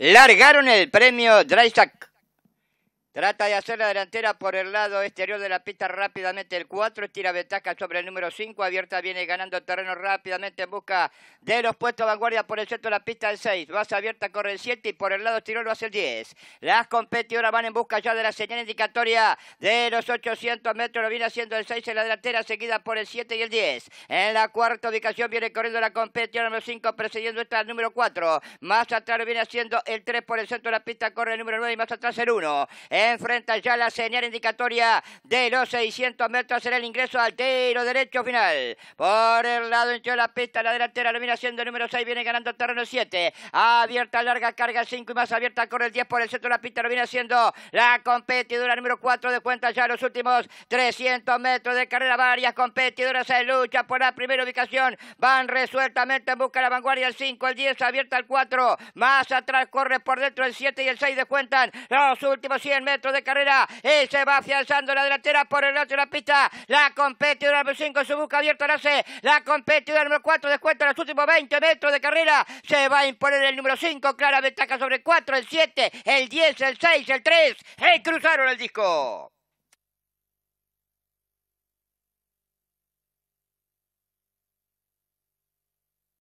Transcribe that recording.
largaron el premio Drystack Trata de hacer la delantera por el lado exterior de la pista rápidamente el 4, estira ventaja sobre el número 5, abierta viene ganando terreno rápidamente en busca de los puestos de vanguardia por el centro de la pista el 6, vas abierta corre el 7 y por el lado exterior lo hace el 10. Las competidoras van en busca ya de la señal indicatoria de los 800 metros, lo viene haciendo el 6 en la delantera, seguida por el 7 y el 10. En la cuarta ubicación viene corriendo la competidora número 5, precediendo esta el número 4. Más atrás lo viene haciendo el 3 por el centro de la pista, corre el número 9 y más atrás el 1. Enfrenta ya la señal indicatoria de los 600 metros en el ingreso al tiro derecho final. Por el lado de la pista, la delantera, iluminación el número 6, viene ganando terreno 7. Abierta, larga carga 5 y más abierta, corre el 10 por el centro de la pista, lo viene haciendo la competidora número 4 de cuenta ya los últimos 300 metros de carrera. Varias competidoras en lucha por la primera ubicación. Van resueltamente en busca de la vanguardia el 5, el 10, abierta el 4. Más atrás corre por dentro el 7 y el 6 cuentan los últimos 100 metros metros de carrera. y se va afianzando la delantera por el lado de la pista. La competidora número 5 se busca abierta al hace. La competidora número 4 descuenta los últimos 20 metros de carrera. Se va a imponer el número 5. Clara ventaja sobre el 4, el 7, el 10, el 6, el 3. y Cruzaron el disco.